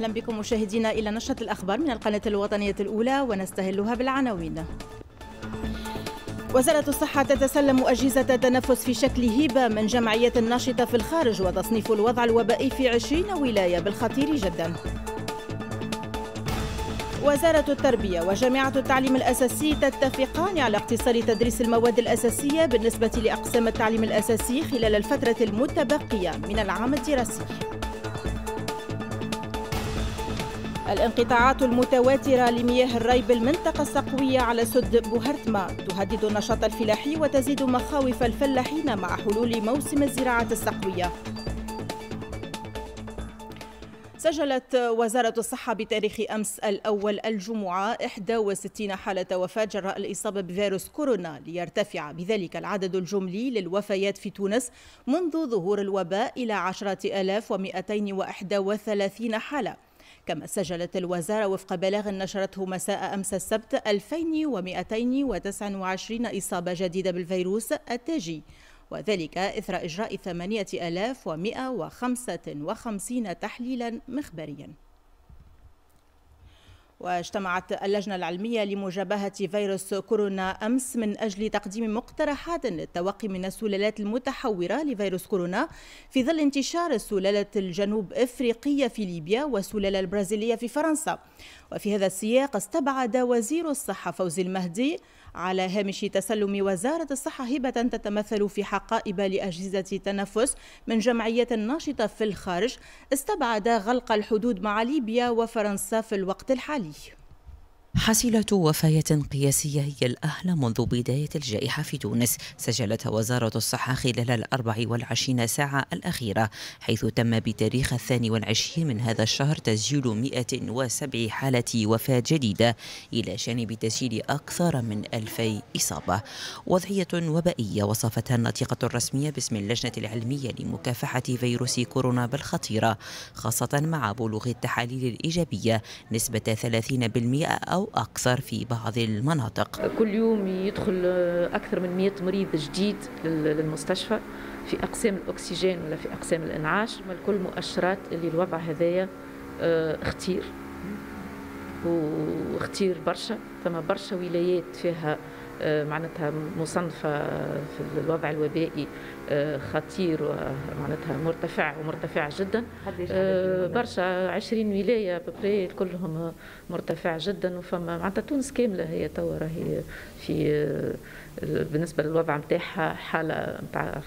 أهلا بكم مشاهدينا إلى نشرة الأخبار من القناة الوطنية الأولى ونستهلها بالعناوين وزارة الصحة تتسلم أجهزة تنفس في شكل هبة من جمعية ناشطة في الخارج وتصنيف الوضع الوبائي في 20 ولاية بالخطير جدا وزارة التربية وجامعة التعليم الأساسي تتفقان على اقتصار تدريس المواد الأساسية بالنسبة لأقسام التعليم الأساسي خلال الفترة المتبقية من العام الدراسي الانقطاعات المتواترة لمياه الري بالمنطقة السقوية على سد بوهرتما تهدد النشاط الفلاحي وتزيد مخاوف الفلاحين مع حلول موسم الزراعة السقوية سجلت وزارة الصحة بتاريخ أمس الأول الجمعة 61 حالة وفاة جراء الإصابة بفيروس كورونا ليرتفع بذلك العدد الجملي للوفيات في تونس منذ ظهور الوباء إلى 10231 حالة كما سجلت الوزارة وفق بلاغ نشرته مساء أمس السبت 2229 إصابة جديدة بالفيروس التاجي وذلك إثر إجراء 8155 تحليلا مخبريا واجتمعت اللجنة العلمية لمجابهة فيروس كورونا أمس من أجل تقديم مقترحات للتوقي من السلالات المتحورة لفيروس كورونا في ظل انتشار السلالة الجنوب إفريقية في ليبيا والسلالة البرازيلية في فرنسا وفي هذا السياق استبعد وزير الصحة فوزي المهدي على هامش تسلم وزارة الصحة هبة تتمثل في حقائب لأجهزة تنفس من جمعية ناشطة في الخارج استبعد غلق الحدود مع ليبيا وفرنسا في الوقت الحالي حصيلة وفاية قياسية هي الأهل منذ بداية الجائحة في تونس سجلتها وزارة الصحة خلال الأربع والعشرين ساعة الأخيرة حيث تم بتاريخ الثاني والعشرين من هذا الشهر تسجيل 107 حالة وفاة جديدة إلى جانب تسجيل أكثر من 2000 إصابة وضعية وبائية وصفتها الناطقة الرسمية باسم اللجنة العلمية لمكافحة فيروس كورونا بالخطيرة خاصة مع بلوغ التحاليل الإيجابية نسبة 30% أو أكثر في بعض المناطق كل يوم يدخل أكثر من 100 مريض جديد للمستشفى في أقسام الأكسجين ولا في أقسام الإنعاش ما الكل مؤشرات اللي الوضع هذايا آه، اختير واختير برشا فما برشا ولايات فيها آه، معناتها مصنفة في الوضع الوبائي آه، خطير معناتها مرتفع ومرتفع جدا آه، برشا 20 ولايه ببري كلهم مرتفع جدا وفما معناتها تونس كامله هي توا راهي في آه، بالنسبه للوضع نتاعها حاله نتاع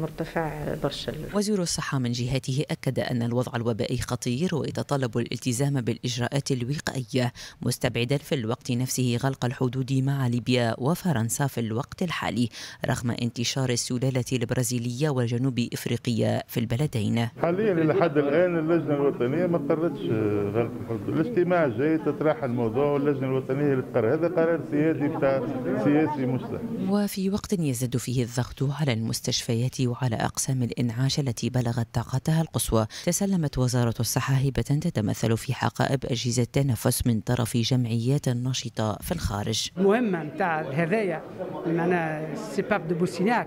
مرتفع برشا وزير الصحه من جهته اكد ان الوضع الوبائي خطير ويتطلب الالتزام بالاجراءات الوقائيه مستبعدا في الوقت نفسه غلق الحدود مع ليبيا وفرنسا في الوقت الحالي رغم انتشار السلاله البرازيلية والجنوب إفريقية في البلدين حاليا لحد الآن اللجنة الوطنية ما قررتش آه، الاجتماع جاي تطرح الموضوع واللجنة الوطنية اللي تقرر هذا قرار سياسي بتاع سياسي مصلح وفي وقت يزداد فيه الضغط على المستشفيات وعلى أقسام الإنعاش التي بلغت طاقتها القصوى تسلمت وزارة الصحة هبة تتمثل في حقائب أجهزة تنفس من طرف جمعيات نشطة في الخارج مهمة نتاع هذايا معناها سيباب دو بوسيناك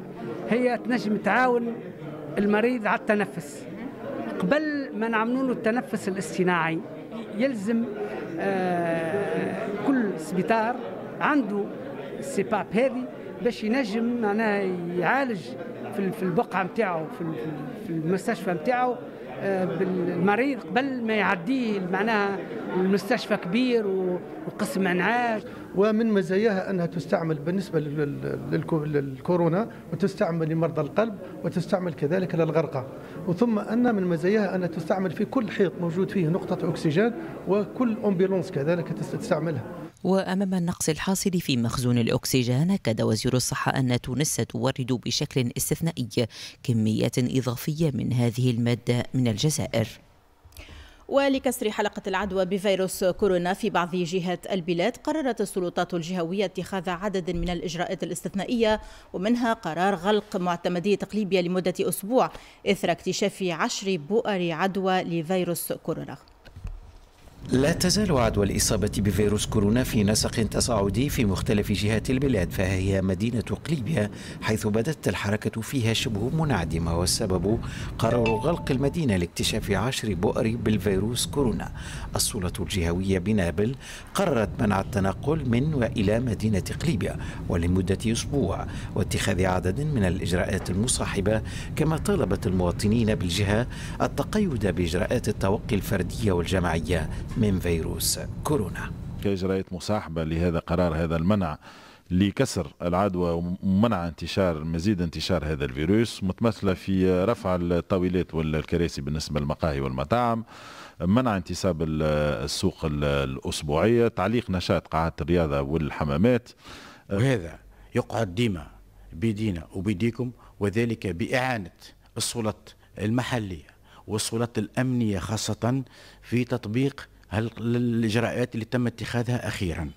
هي تنجم تعاون المريض على التنفس قبل ما نعملوا له التنفس الاصطناعي يلزم آه، كل سبيطار عنده السيباب هذه باش ينجم معناها يعالج في البقعه نتاعو في المستشفى نتاعو بالمريض قبل ما يعديه معناها المستشفى كبير وقسم انعاش ومن مزاياها انها تستعمل بالنسبه للكورونا وتستعمل لمرضى القلب وتستعمل كذلك للغرقى وثم ان من مزاياها انها تستعمل في كل حيط موجود فيه نقطه اكسجين وكل امبولونس كذلك تستعملها وأمام النقص الحاصل في مخزون الأكسجين أكد وزير الصحة أن تونس تورد بشكل استثنائي كميات إضافية من هذه المادة من الجزائر ولكسر حلقة العدوى بفيروس كورونا في بعض جهات البلاد قررت السلطات الجهوية اتخاذ عدد من الإجراءات الاستثنائية ومنها قرار غلق معتمدية تقليبية لمدة أسبوع إثر اكتشاف عشر بؤر عدوى لفيروس كورونا لا تزال عدوى الإصابة بفيروس كورونا في نسق تصاعدي في مختلف جهات البلاد فهي مدينة قليبيا حيث بدت الحركة فيها شبه منعدمة والسبب قرار غلق المدينة لاكتشاف عشر بؤر بالفيروس كورونا السلطة الجهوية بنابل قررت منع التنقل من وإلى مدينة قليبيا ولمدة أسبوع واتخاذ عدد من الإجراءات المصاحبة كما طالبت المواطنين بالجهة التقيد بإجراءات التوقي الفردية والجماعية من فيروس كورونا كإجراءات مصاحبة لهذا قرار هذا المنع لكسر العدوى ومنع انتشار مزيد انتشار هذا الفيروس متمثله في رفع الطاولات والكراسي بالنسبه للمقاهي والمطاعم منع انتصاب السوق الاسبوعيه تعليق نشاط قاعات الرياضه والحمامات وهذا يقعد ديما بيدينا وبيديكم وذلك باعانه السلطات المحليه والسلطات الامنيه خاصه في تطبيق هل الإجراءات اللي تم اتخاذها أخيراً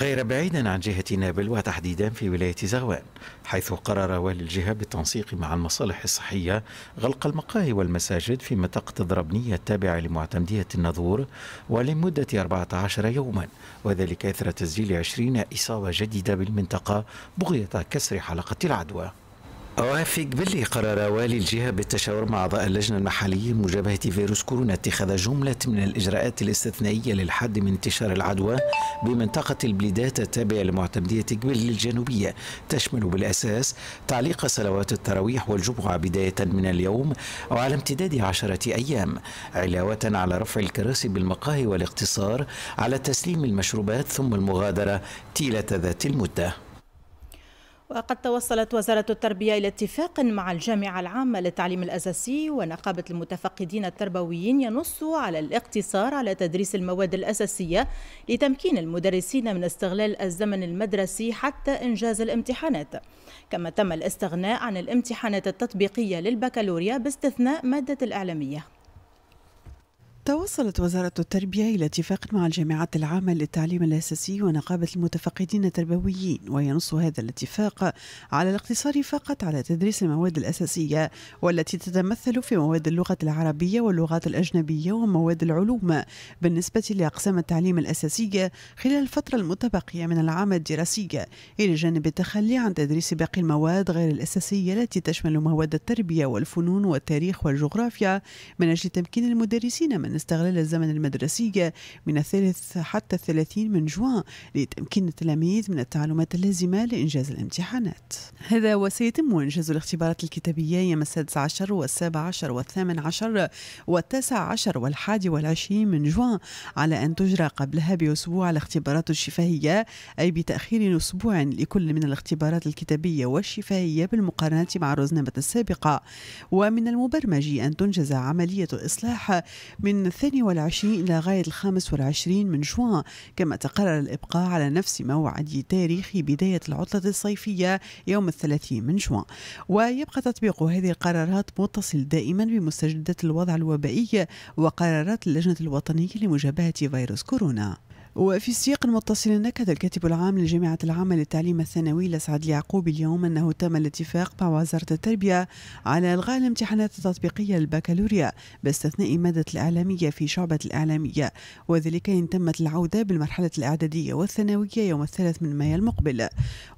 غير بعيدا عن جهة نابل وتحديدا في ولاية زغوان حيث قرر والي الجهة بالتنسيق مع المصالح الصحية غلق المقاهي والمساجد في منطقة ضربنية التابعة لمعتمدية النظور ولمدة 14 يوما وذلك إثر تسجيل 20 إصابة جديدة بالمنطقة بغية كسر حلقة العدوى أوافق بلي قرر والي الجهة بالتشاور مع أعضاء اللجنة المحلية لمجابهة فيروس كورونا اتخاذ جملة من الإجراءات الاستثنائية للحد من انتشار العدوى بمنطقة البليدات التابعة لمعتمدية قبل الجنوبية تشمل بالأساس تعليق صلوات التراويح والجمعة بداية من اليوم وعلى امتداد عشرة أيام علاوة على رفع الكراسي بالمقاهي والاقتصار على تسليم المشروبات ثم المغادرة طيلة ذات المده وقد توصلت وزارة التربية إلى اتفاق مع الجامعة العامة للتعليم الأساسي ونقابة المتفقدين التربويين ينص على الاقتصار على تدريس المواد الأساسية لتمكين المدرسين من استغلال الزمن المدرسي حتى إنجاز الامتحانات كما تم الاستغناء عن الامتحانات التطبيقية للبكالوريا باستثناء مادة الإعلامية توصلت وزارة التربية إلى اتفاق مع الجامعات العامة للتعليم الأساسي ونقابة المتفقدين التربويين وينص هذا الاتفاق على الاقتصار فقط على تدريس المواد الأساسية والتي تتمثل في مواد اللغة العربية واللغات الأجنبية ومواد العلوم بالنسبة لأقسام التعليم الأساسية خلال الفترة المتبقية من العام الدراسي إلى جانب التخلي عن تدريس باقي المواد غير الأساسية التي تشمل مواد التربية والفنون والتاريخ والجغرافيا من أجل تمكين المدرسين من استغلال الزمن المدرسي من الثالث حتى الثلاثين من جوان لتمكين التلاميذ من التعلمات اللازمة لإنجاز الامتحانات هذا وسيتم إنجاز الاختبارات الكتابية يوم السادس عشر والسابع عشر والثامن عشر والتاسع عشر والحادي والعشرين من جوان على أن تجرى قبلها بأسبوع الاختبارات الشفهية أي بتأخير أسبوع لكل من الاختبارات الكتابية والشفهية بالمقارنة مع الرزنامة السابقة ومن المبرمج أن تنجز عملية الإصلاح من الثاني والعشرين إلى غاية الخامس والعشرين من جوان كما تقرر الإبقاء على نفس موعد تاريخ بداية العطلة الصيفية يوم الثلاثين من جوان ويبقى تطبيق هذه القرارات متصل دائما بمستجدات الوضع الوبائي وقرارات اللجنة الوطنية لمجابهة فيروس كورونا وفي سياق المتصل نكد الكاتب العام للجامعة العامة للتعليم الثانوي لسعد يعقوب اليوم أنه تم الاتفاق مع وزارة التربية على إلغاء الامتحانات التطبيقية للبكالوريا باستثناء مادة الإعلامية في شعبة الإعلامية وذلك إن تمت العودة بالمرحلة الإعدادية والثانوية يوم الثلاث من مايو المقبل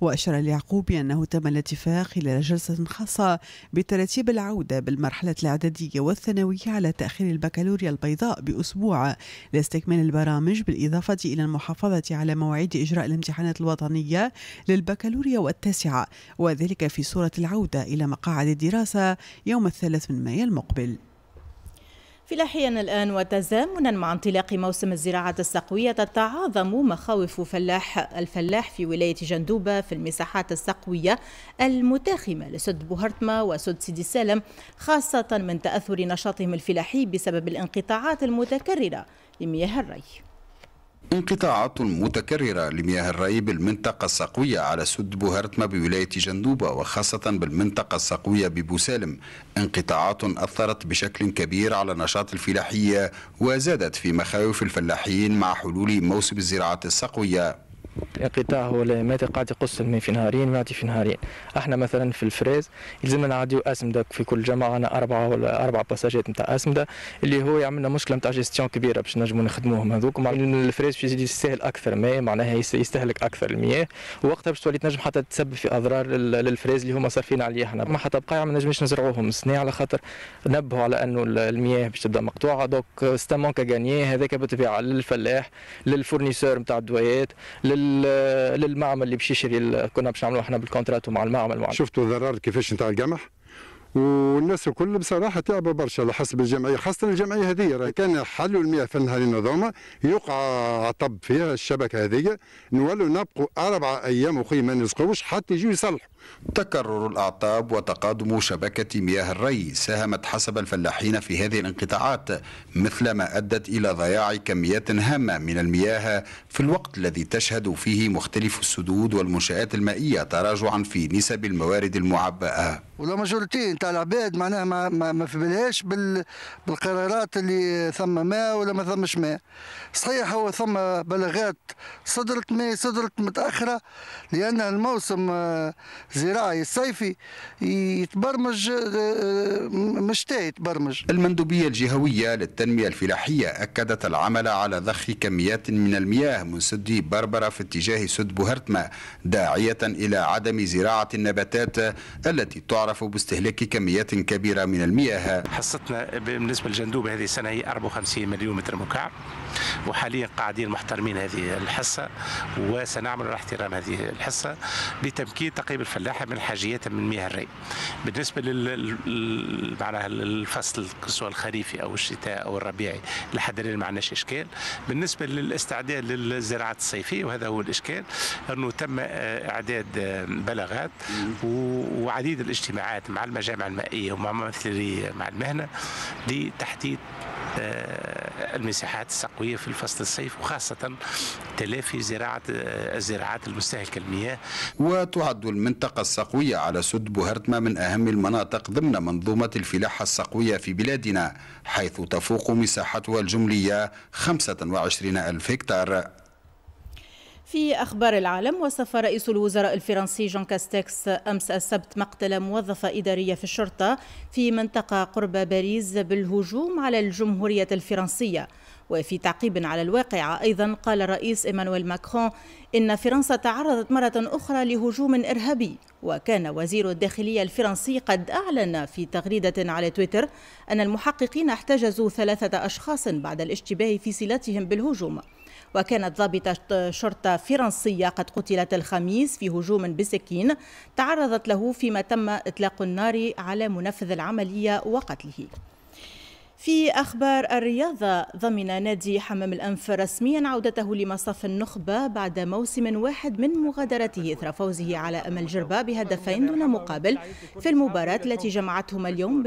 وأشار اليعقوب أنه تم الاتفاق خلال جلسة خاصة بترتيب العودة بالمرحلة الإعدادية والثانوية على تأخير البكالوريا البيضاء بأسبوع لاستكمال البرامج بالإضافة إلى المحافظة على مواعيد إجراء الامتحانات الوطنية للبكالوريا والتاسعة وذلك في صورة العودة إلى مقاعد الدراسة يوم الثلاث من مايو المقبل في الأحيان الآن وتزامنا مع انطلاق موسم الزراعة السقوية تتعاظم مخاوف فلاح الفلاح في ولاية جندوبة في المساحات السقوية المتاخمة لسد بوهرتما وسد سيدي سالم خاصة من تأثر نشاطهم الفلاحي بسبب الانقطاعات المتكررة لمياه الري انقطاعات متكررة لمياه الري بالمنطقة السقوية على سد بوهرتما بولاية جندوبة وخاصة بالمنطقة السقوية ببوسالم انقطاعات أثرت بشكل كبير على نشاط الفلاحية وزادت في مخاوف الفلاحين مع حلول موسم الزراعة السقوية قطاع هو مات قاعد يقص الماء في نهارين ويعطي في نهارين احنا مثلا في الفريز يلزمنا نعديو اسمده في كل جمعة انا اربعه ولا اربع باساجات نتاع اسمده اللي هو يعملنا مشكله نتاع جيستيون كبيره باش نجمو نخدموهم هذوك مع الفريز باش يستاهل اكثر ماء معناها يستهلك اكثر المياه وقتها باش تولي تنجم حتى تسبب في اضرار للفريز اللي هما صارفين عليه احنا ما حتى بقايا ما نجمش نزرعوهم السنه على خاطر نبهوا على انه المياه باش تبدا مقطوعه دوك ستامون غانيي هذاك بالطبيعه للفلاح للفورنيسور نتاع الدويات لل للمعمل اللي باش يشري كنا باش نعملوا احنا بالكونترات ومع المعمل شفتوا الضرر كيفاش نتاع القمح؟ والناس الكل بصراحه تعبوا برشا على حسب الجمعيه خاصه الجمعيه هذه راه كان حلوا المياه في النهار هذوما يوقع عطب فيها الشبكه هذه نولوا نبقوا اربع ايام وخي ما نسقوش حتى يجوا يصلحوا تكرر الاعطاب وتقادم شبكه مياه الري ساهمت حسب الفلاحين في هذه الانقطاعات مثل ما ادت الى ضياع كميات هامه من المياه في الوقت الذي تشهد فيه مختلف السدود والمنشات المائيه تراجعا في نسب الموارد المعبأه ولا مجلتين نتاع العباد معناها ما, ما, ما في بالهاش بال بالقرارات اللي ثم ما ولا ما ثمش ما صحيح هو ثم بلاغات صدرت ما صدرت متاخره لان الموسم الزراعي آه، الصيفي يتبرمج آه، آه، مش يتبرمج المندوبيه الجهويه للتنميه الفلاحيه اكدت العمل على ضخ كميات من المياه من سد بربره في اتجاه سد بوهرتما داعيه الى عدم زراعه النباتات التي تعرف باستهلاك بكميات كبيرة من المياه حصتنا بالنسبة للجندوب هذه السنة هي 54 مليون متر مكعب وحاليا قاعدين محترمين هذه الحصة وسنعمل على احترام هذه الحصة لتمكين تقييم الفلاحة من حاجياتها من مياه الري بالنسبة لل معناها الفصل سواء الخريفي أو الشتاء أو الربيعي لحد الآن ما عندناش إشكال بالنسبة للاستعداد للزراعة الصيفية وهذا هو الإشكال أنه تم آه، إعداد آه، بلاغات وعديد الاجتماعات مع المجامع المائية ومع ممثلي مع المهنة لتحديد آه، المساحات السقويه في الفصل الصيف وخاصه تلافي زراعه الزراعات المستهلكه المياه. وتعد المنطقه السقويه على سد بوهرتما من اهم المناطق ضمن منظومه الفلاحه السقويه في بلادنا حيث تفوق مساحتها الجمليه 25 ألف هكتار في أخبار العالم وصف رئيس الوزراء الفرنسي جون كاستكس أمس السبت مقتل موظفة إدارية في الشرطة في منطقة قرب باريس بالهجوم على الجمهورية الفرنسية وفي تعقيب على الواقعة أيضا قال الرئيس إيمانويل ماكرون إن فرنسا تعرضت مرة أخرى لهجوم إرهابي وكان وزير الداخلية الفرنسي قد أعلن في تغريدة على تويتر أن المحققين احتجزوا ثلاثة أشخاص بعد الاشتباه في صلتهم بالهجوم وكانت ضابطة شرطة فرنسية قد قتلت الخميس في هجوم بسكين تعرضت له فيما تم إطلاق النار على منفذ العملية وقتله في أخبار الرياضة ضمن نادي حمام الأنف رسميا عودته لمصاف النخبة بعد موسم واحد من مغادرته إثر فوزه على أمل جربة بهدفين دون مقابل في المباراة التي جمعتهما اليوم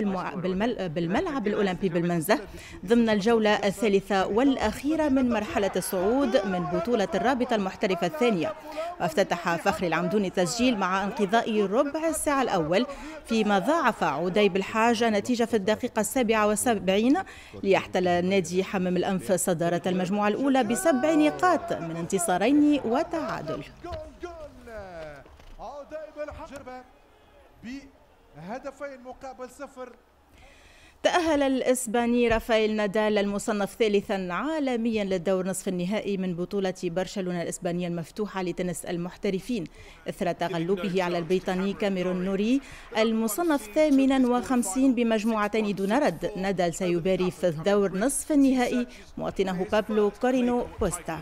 بالملعب الأولمبي بالمنزه ضمن الجولة الثالثة والأخيرة من مرحلة الصعود من بطولة الرابطة المحترفة الثانية وافتتح فخري العمدوني التسجيل مع انقضاء ربع الساعة الأول فيما ضاعف عدي بالحاج النتيجة في الدقيقة السابعة والسابعين 2020 ليحتل نادي حمام الأنف صدارة المجموعة الأولى بسبع نقاط من انتصارين وتعادل بهدفين مقابل صفر تأهل الإسباني رافائيل نادال المصنف ثالثا عالميا للدور نصف النهائي من بطولة برشلونة الإسبانية المفتوحة لتنس المحترفين إثر تغلبه على البريطاني كاميرون نوري المصنف ثامنا وخمسين بمجموعتين دون رد نادال سيباري في الدور نصف النهائي مواطنه بابلو كورينو بوستا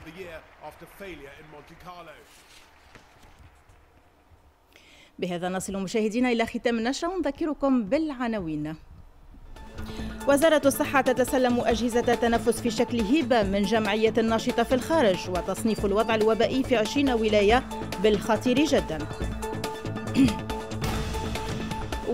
بهذا نصل مشاهدينا إلى ختام النشرة ونذكركم بالعناوين وزارة الصحة تتسلم أجهزة تنفس في شكل هبة من جمعية ناشطة في الخارج وتصنيف الوضع الوبائي في 20 ولاية بالخطير جدا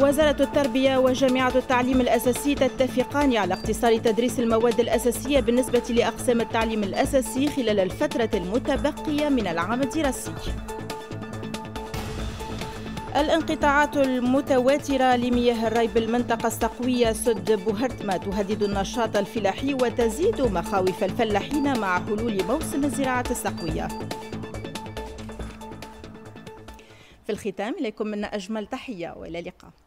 وزارة التربية وجامعة التعليم الأساسي تتفقان على اقتصار تدريس المواد الأساسية بالنسبة لأقسام التعليم الأساسي خلال الفترة المتبقية من العام الدراسي الانقطاعات المتواترة لمياه الري بالمنطقة السقوية سد بوهرتما تهدد النشاط الفلاحي وتزيد مخاوف الفلاحين مع حلول موسم الزراعة السقوية في الختام إليكم منا أجمل تحية وإلى اللقاء